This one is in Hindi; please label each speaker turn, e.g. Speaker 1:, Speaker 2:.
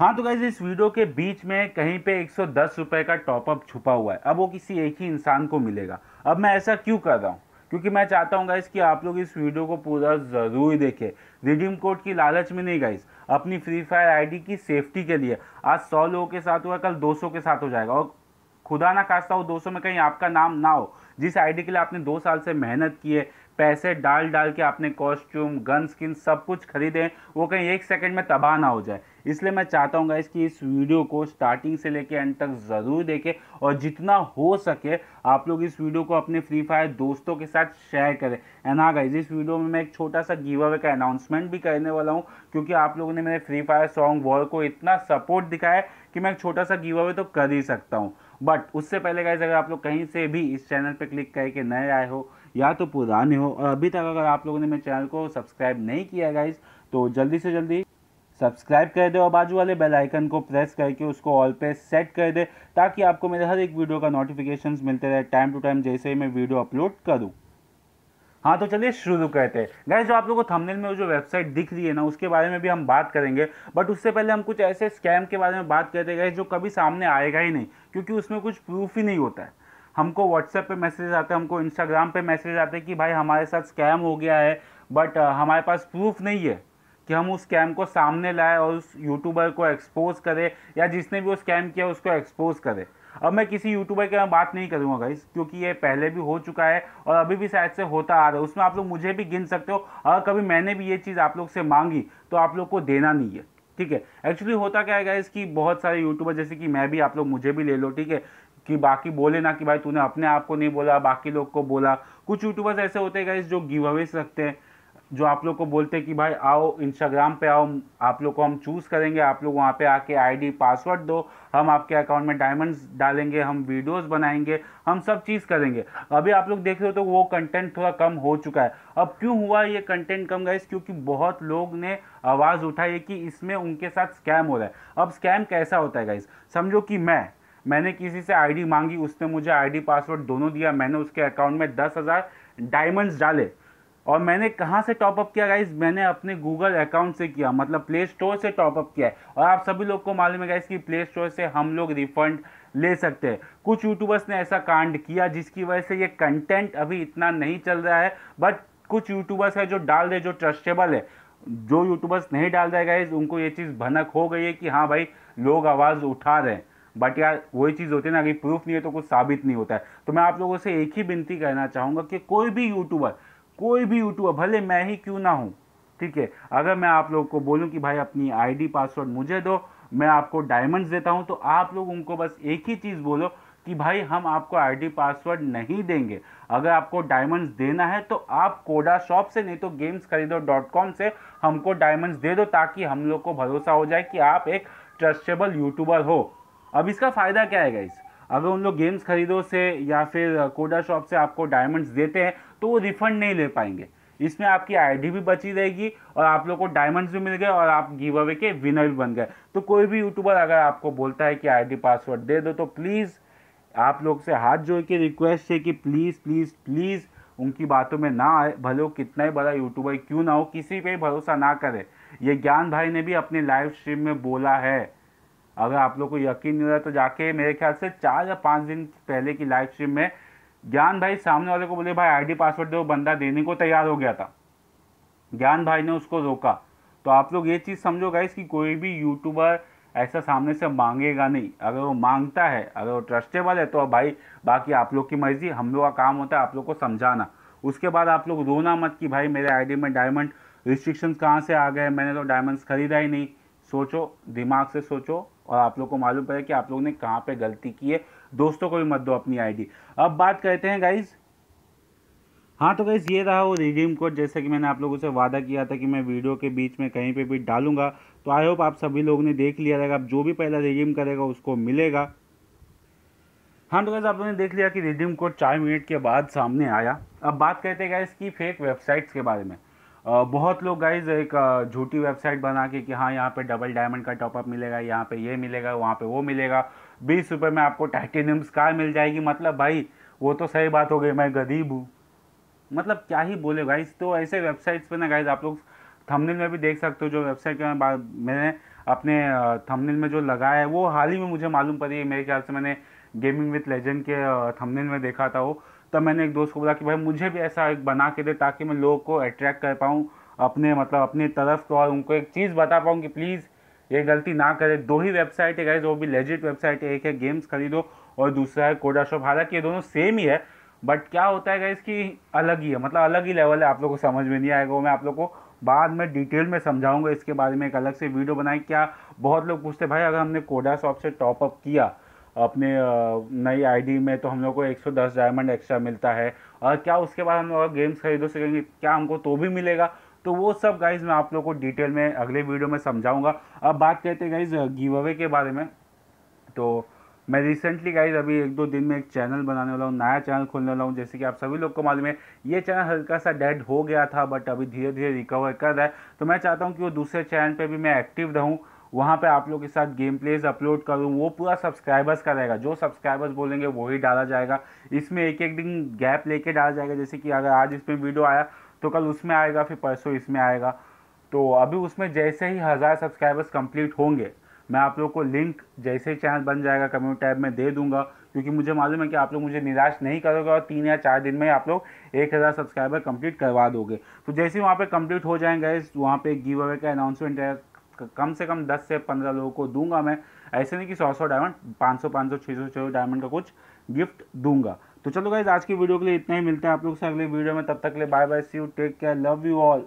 Speaker 1: हाँ तो गाइज इस वीडियो के बीच में कहीं पे एक सौ का टॉपअप छुपा हुआ है अब वो किसी एक ही इंसान को मिलेगा अब मैं ऐसा क्यों कर रहा हूँ क्योंकि मैं चाहता हूँ गाइस कि आप लोग इस वीडियो को पूरा ज़रूर देखें रिडीम कोड की लालच में नहीं गाइस अपनी फ्री फायर आईडी की सेफ्टी के लिए आज सौ लोगों के साथ हुआ कल 200 के साथ हो जाएगा और खुदा ना खास्ता हो 200 में कहीं आपका नाम ना हो जिस आईडी के लिए आपने दो साल से मेहनत की है पैसे डाल डाल के आपने कॉस्ट्यूम गन स्किन सब कुछ खरीदे वो कहीं एक सेकंड में तबाह ना हो जाए इसलिए मैं चाहता हूँ गाइस कि इस वीडियो को स्टार्टिंग से लेकर एंड तक ज़रूर देखें और जितना हो सके आप लोग इस वीडियो को अपने फ्री फायर दोस्तों के साथ शेयर करें एंड हाँ गाइज इस वीडियो में मैं एक छोटा सा गिव अवे का अनाउंसमेंट भी करने वाला हूँ क्योंकि आप लोगों ने मेरे फ्री फायर सॉन्ग वॉल को इतना सपोर्ट दिखाया कि मैं एक छोटा सा गिव अवे तो कर ही सकता हूँ बट उससे पहले गाइज अगर आप लोग कहीं से भी इस चैनल पर क्लिक करके नए आए हो या तो पुराने हो और अभी तक अगर आप लोगों ने मेरे चैनल को सब्सक्राइब नहीं किया गाइज तो जल्दी से जल्दी सब्सक्राइब कर दे और बाजू वाले बेल आइकन को प्रेस करके उसको ऑल पे सेट कर दे ताकि आपको मेरे हर एक वीडियो का नोटिफिकेशन मिलते रहे टाइम टू टाइम जैसे ही मैं वीडियो अपलोड करूँ हाँ तो चलिए शुरू करते हैं गैस जो आप लोगों को थंबनेल में जो वेबसाइट दिख रही है ना उसके बारे में भी हम बात करेंगे बट उससे पहले हम कुछ ऐसे स्कैम के बारे में बात करते गए जो कभी सामने आएगा ही नहीं क्योंकि उसमें कुछ प्रूफ ही नहीं होता है हमको व्हाट्सएप पे मैसेज आते हैं हमको इंस्टाग्राम पे मैसेज आते हैं कि भाई हमारे साथ स्कैम हो गया है बट हमारे पास प्रूफ नहीं है कि हम उस स्कैम को सामने लाए और उस यूट्यूबर को एक्सपोज करें या जिसने भी वो स्कैम किया उसको एक्सपोज करें अब मैं किसी यूट्यूबर की बात नहीं करूंगा गाइस क्योंकि ये पहले भी हो चुका है और अभी भी शायद से होता आ रहा है उसमें आप लोग मुझे भी गिन सकते हो अगर कभी मैंने भी ये चीज़ आप लोग से मांगी तो आप लोग को देना नहीं है ठीक है एक्चुअली होता क्या है गाइस कि बहुत सारे यूट्यूबर जैसे कि मैं भी आप लोग मुझे भी ले लो ठीक है कि बाकी बोले ना कि भाई तूने अपने आप को नहीं बोला बाकी लोग को बोला कुछ यूट्यूबर्स ऐसे होते हैं गाइस जो गिव अवेज रखते हैं जो आप लोग को बोलते हैं कि भाई आओ इंस्टाग्राम पे आओ आप लोग को हम चूज़ करेंगे आप लोग वहाँ पे आके आईडी पासवर्ड दो हम आपके अकाउंट में डायमंड्स डालेंगे हम वीडियोस बनाएंगे हम सब चीज़ करेंगे अभी आप लोग देख रहे हो तो वो कंटेंट थोड़ा कम हो चुका है अब क्यों हुआ ये कंटेंट कम गाइस क्योंकि बहुत लोग ने आवाज़ उठाई कि इसमें उनके साथ स्कैम हो रहा है अब स्कैम कैसा होता है गाइस समझो कि मैं मैंने किसी से आईडी मांगी उसने मुझे आईडी पासवर्ड दोनों दिया मैंने उसके अकाउंट में दस हज़ार डायमंड्स डाले और मैंने कहाँ से टॉपअप किया गाइज मैंने अपने गूगल अकाउंट से किया मतलब प्ले स्टोर से टॉपअप किया है और आप सभी लोग को मालूम है गाइज कि प्ले स्टोर से हम लोग रिफंड ले सकते हैं कुछ यूट्यूबर्स ने ऐसा कांड किया जिसकी वजह से ये कंटेंट अभी इतना नहीं चल रहा है बट कुछ यूट्यूबर्स है जो डाल रहे जो ट्रस्टेबल है जो यूट्यूबर्स नहीं डाल रहे गाइज उनको ये चीज़ भनक हो गई है कि हाँ भाई लोग आवाज़ उठा रहे हैं बट यार वही चीज़ होती है ना अगर प्रूफ नहीं है तो कुछ साबित नहीं होता है तो मैं आप लोगों से एक ही विनती करना चाहूँगा कि कोई भी यूट्यूबर कोई भी यूट्यूबर भले मैं ही क्यों ना हूँ ठीक है अगर मैं आप लोग को बोलूँ कि भाई अपनी आईडी पासवर्ड मुझे दो मैं आपको डायमंड्स देता हूँ तो आप लोग उनको बस एक ही चीज़ बोलो कि भाई हम आपको आईडी पासवर्ड नहीं देंगे अगर आपको डायमंड्स देना है तो आप कोडा शॉप से नहीं तो गेम्स खरीदो डॉट कॉम से हमको डायमंड्स दे दो ताकि हम लोग को भरोसा हो जाए कि आप एक ट्रस्टेबल यूट्यूबर हो अब इसका फ़ायदा क्या है इस अगर उन लोग गेम्स खरीदो से या फिर कोडा शॉप से आपको डायमंड्स देते हैं तो वो रिफंड नहीं ले पाएंगे इसमें आपकी आईडी भी बची रहेगी और आप लोग को डायमंड्स भी मिल गए और आप गिव अवे के विनर भी बन गए तो कोई भी यूट्यूबर अगर आपको बोलता है कि आईडी पासवर्ड दे दो तो प्लीज़ आप लोग से हाथ जोड़ के रिक्वेस्ट है कि प्लीज़ प्लीज़ प्लीज़ उनकी बातों में ना आए भले वो कितना ही बड़ा यूट्यूबर क्यों ना हो किसी पर भरोसा ना करे ये ज्ञान भाई ने भी अपने लाइव स्ट्रीम में बोला है अगर आप लोग को यकीन नहीं हो रहा तो जाके मेरे ख्याल से चार या पाँच दिन पहले की लाइव स्ट्रीम में ज्ञान भाई सामने वाले को बोले भाई आईडी पासवर्ड दो बंदा देने को तैयार हो गया था ज्ञान भाई ने उसको रोका तो आप लोग ये चीज़ समझो गाइस कि कोई भी यूट्यूबर ऐसा सामने से मांगेगा नहीं अगर वो मांगता है अगर वो ट्रस्टेबल है तो भाई बाकी आप लोग की मर्जी हम लोग का काम होता है आप लोग को समझाना उसके बाद आप लोग रोना मत कि भाई मेरे आईडी में डायमंड रिस्ट्रिक्शंस कहाँ से आ गए मैंने तो डायमंड्स खरीदा ही नहीं सोचो दिमाग से सोचो और आप लोग को मालूम पड़े कि आप लोग ने कहाँ पे गलती की है दोस्तों को भी मत दो अपनी आईडी अब बात करते हैं गाइज़ हाँ तो गाइज ये रहा वो रिडीम कोड जैसे कि मैंने आप लोगों से वादा किया था कि मैं वीडियो के बीच में कहीं पे भी डालूंगा तो आई होप आप सभी लोगों ने देख लिया रहेगा आप जो भी पहला रिडीम करेगा उसको मिलेगा हाँ तो गाइज आप लोगों ने देख लिया कि रिडीम कोड चार मिनट के बाद सामने आया अब बात करते हैं गाइज की फेक वेबसाइट्स के बारे में बहुत लोग गाइज एक झूठी वेबसाइट बना के कि हाँ यहाँ पे डबल डायमंड का टॉपअप मिलेगा यहाँ पे ये मिलेगा वहाँ पे वो मिलेगा बीस रुपये में आपको टाइटेनियम स्कार मिल जाएगी मतलब भाई वो तो सही बात हो गई मैं गरीब हूँ मतलब क्या ही बोले गाइज तो ऐसे वेबसाइट्स पे ना गाइज आप लोग थंबनेल में भी देख सकते हो जो वेबसाइट के मैंने अपने थंबनेल में जो लगाया है वो हाल ही में मुझे मालूम पड़ी है मेरे ख्याल से मैंने गेमिंग विथ लेजेंड के थंबनेल में देखा था वो तब मैंने एक दोस्त को बोला कि भाई मुझे भी ऐसा एक बना के दे ताकि मैं लोगों को अट्रैक्ट कर पाऊँ अपने मतलब अपने तरफ को और उनको एक चीज़ बता पाऊँ कि प्लीज़ ये गलती ना करें दो ही वेबसाइट है गाइज वो भी लेजिट वेबसाइट है एक है गेम्स खरीदो और दूसरा है कोडा शॉप हालांकि ये दोनों सेम ही है बट क्या होता है गाइज की अलग ही है मतलब अलग ही लेवल है आप लोग को समझ में नहीं आएगा वो मैं आप लोग को बाद में डिटेल में समझाऊंगा इसके बारे में एक अलग से वीडियो बनाई क्या बहुत लोग पूछते भाई अगर हमने कोडा शॉप से टॉपअप किया अपने नई आईडी में तो हम लोग को 110 डायमंड एक्स्ट्रा मिलता है और क्या उसके बाद हम लोग गेम्स खरीदो सकेंगे क्या हमको तो भी मिलेगा तो वो सब गाइज मैं आप लोग को डिटेल में अगले वीडियो में समझाऊंगा अब बात करते हैं गाइज गिव अवे के बारे में तो मैं रिसेंटली गाइज अभी एक दो दिन में एक चैनल बनाने वाला हूँ नया चैनल खोलने वाला हूँ जैसे कि आप सभी लोग को मालूम है ये चैनल हल्का सा डेड हो गया था बट अभी धीरे धीरे रिकवर कर रहा है तो मैं चाहता हूँ कि वो दूसरे चैनल पर भी मैं एक्टिव रहूँ वहाँ पे आप लोग के साथ गेम प्लेज अपलोड करूँ वो पूरा सब्सक्राइबर्स का रहेगा जो सब्सक्राइबर्स बोलेंगे वही डाला जाएगा इसमें एक एक दिन गैप लेके डाला जाएगा जैसे कि अगर आज इसमें वीडियो आया तो कल उसमें आएगा फिर परसों इसमें आएगा तो अभी उसमें जैसे ही हज़ार सब्सक्राइबर्स कंप्लीट होंगे मैं आप लोग को लिंक जैसे ही चैनल बन जाएगा कम्यूट टैब में दे दूंगा क्योंकि मुझे मालूम है कि आप लोग मुझे निराश नहीं करोगे और तीन या चार दिन में आप लोग एक हज़ार सब्सक्राइबर कंप्लीट करवा दोगे तो जैसे ही वहाँ पे कंप्लीट हो जाएंगे वहाँ पे गिव अवे का अनाउंसमेंट कम से कम दस से पंद्रह लोगों को दूंगा मैं ऐसे नहीं कि सौ सौ डायमंड पाँच सौ पाँच सौ छः सौ छः डायमंड का कुछ गिफ्ट दूंगा तो चलो गाइज आज की वीडियो के लिए इतना ही मिलते हैं आप लोग से अगले वीडियो में तब तक के लिए bye bye see you take care love you all